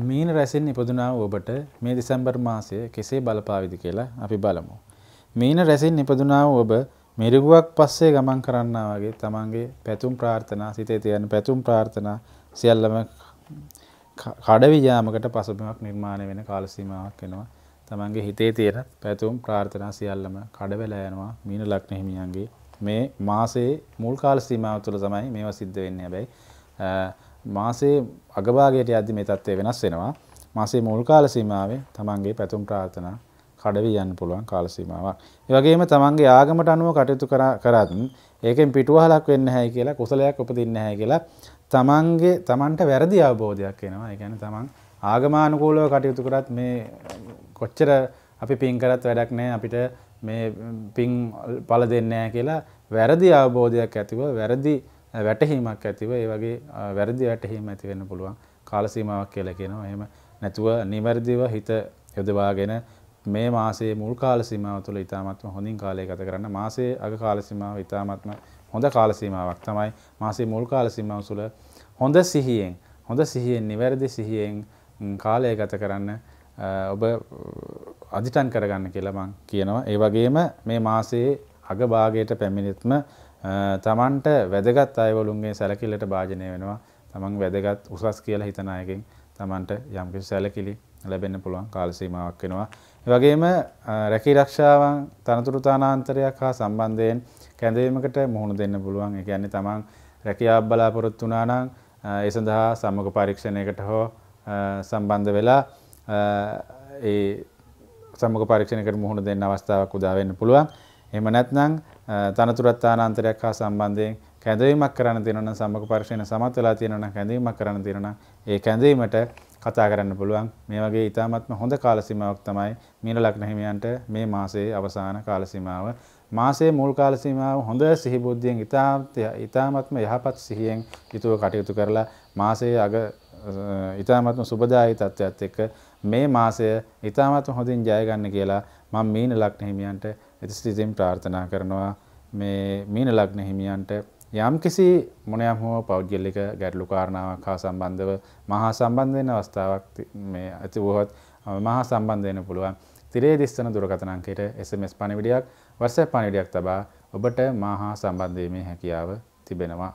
මීන රැසින් ඉපදුනාව ඔබට මේ දෙසැම්බර් මාසය කෙසේ බලපාවිද කියලා අපි බලමු. මීන රැසින් ඉපදුනාව ඔබ මිරිගුවක් පස්සේ ගමන් කරන්න වගේ තමන්ගේ පැතුම් ප්‍රාර්ථනා සිතේ තියන පැතුම් ප්‍රාර්ථනා සියල්ලම කඩවිජාමකට පසුබිමක් නිර්මාණය වෙන කාලසීමාවක් වෙනවා. තමන්ගේ හිතේ තියෙන පැතුම් ප්‍රාර්ථනා සියල්ලම කඩවෙලා යනවා මීන ලග්න හිමියන්ගේ මේ මාසයේ මුල් කාල සීමාව තුළ තමයි මේවා සිද්ධ වෙන්නේ හැබැයි මාසේ අගභාගයට යද්දි මේ තත්ත්වය වෙනස් වෙනවා. මාසේ මුල් කාල සීමාවේ තමන්ගේ පැතුම් ප්‍රාර්ථනා කඩවී යන්න පුළුවන් කාල සීමාවක්. ඒ වගේම තමන්ගේ ආගමට අනුව කටයුතු කරත් ඒකෙන් පිටුවහලක් වෙන්න හැයි කියලා කුසලයක් උපදින්න හැයි කියලා තමන්ගේ තමන්ට වැරදි අවබෝධයක් එනවා. ඒ කියන්නේ තමන් ආගමානුකූලව කටයුතු කරත් මේ කොච්චර අපි පින් කරත් වැඩක් නැහැ අපිට මේ පින් පළ දෙන්නේ නැහැ කියලා වැරදි අවබෝධයක් ඇතිව වැරදි වැටහීමක් ඇතිව ඒ වගේ වැරදි වැටහීම ඇති වෙන්න පුළුවන් කාල සීමාවක් කියලා කියනවා. එහෙම නැතුව නිවැරදිව හිත යොදවාගෙන මේ මාසයේ මුල් කාල සීමාව තුළ ඉතාමත්ම හොඳින් කාලය ගත කරන්න. මාසයේ අග කාල සීමාව ඉතාමත්ම හොඳ කාල සීමාවක් තමයි. මාසයේ මුල් කාල සීමාව තුළ හොඳ සිහියෙන්, හොඳ සිහියෙන් නිවැරදි සිහියෙන් කාලය ගත කරන්න ඔබ අධිටන් කරගන්න කියලා මං කියනවා. ඒ වගේම මේ මාසයේ අග භාගයට පැමිණෙත්ම තමන්ට වැදගත් අයවලුන්ගේ සැලකිල්ලට භාජනය වෙනවා තමන් වැදගත් උසස් කියලා හිතන අයකින් තමන්ට යම්කිසි සැලකිලි ලැබෙන්න පුළුවන් කාල සීමාවක් වෙනවා. ඒ වගේම රැකී ආරක්ෂාවන් තනතුරු තානාන්තරයක් හා සම්බන්ධයෙන් කැඳවීමකට මුහුණ දෙන්න පුළුවන්. ඒ කියන්නේ තමන් රැකියාව බලාපොරොත්තු වුණා නම් ඒ සඳහා සම්මුඛ පරීක්ෂණයකට හෝ සම්බන්ධ වෙලා ඒ සම්මුඛ පරීක්ෂණයකට මුහුණ දෙන්න අවස්ථාවක් උදා වෙන්න පුළුවන්. එහෙම නැත්නම් තනතුරත් ආනාන්තරයක් හා සම්බන්ධයෙන් කැඳවීමක් කරන්න තියෙනවා නම් සම්මුඛ පරීක්ෂණ සමත් වෙලා තියෙනවා නම් කැඳවීමක් කරන්න තියෙනවා නම් ඒ කැඳවීමට කතා කරන්න පුළුවන් මේ වගේ ඉතාමත්ම හොඳ කාල සීමාවක් තමයි මීන ලග්න හිමියන්ට මේ මාසයේ අවසාන කාල සීමාව මාසයේ මුල් කාල සීමාව හොඳ සිහිබුද්ධියෙන් ඉතාමත්ම යහපත් සිහියෙන් යුතුව කටයුතු කරලා මාසයේ අග ඉතාමත්ම සුබදායී තත්ත්වයක් එක්ක මේ මාසය ඉතාමත්ම හොඳින් ජය ගන්න කියලා මම මීන ලග්න හිමියන්ට එතිස්තිතින් ප්‍රාර්ථනා කරනවා මේ මීන ලග්න හිමියන්ට යම් කිසි මොනයම් හෝ පෞද්ගලික ගැටලු කාරණාවක් හා සම්බන්ධව මහා සම්බන්ධ වෙන අවස්ථාවක් මේ ඇති වුවහොත් මහා සම්බන්ධ වෙන්න පුළුවන්. තිරේ දිස්සන දුරකථන අංකයට SMS පණිවිඩයක් WhatsApp පණිවිඩයක් තබා ඔබට මා හා සම්බන්ධ වීමේ හැකියාව තිබෙනවා.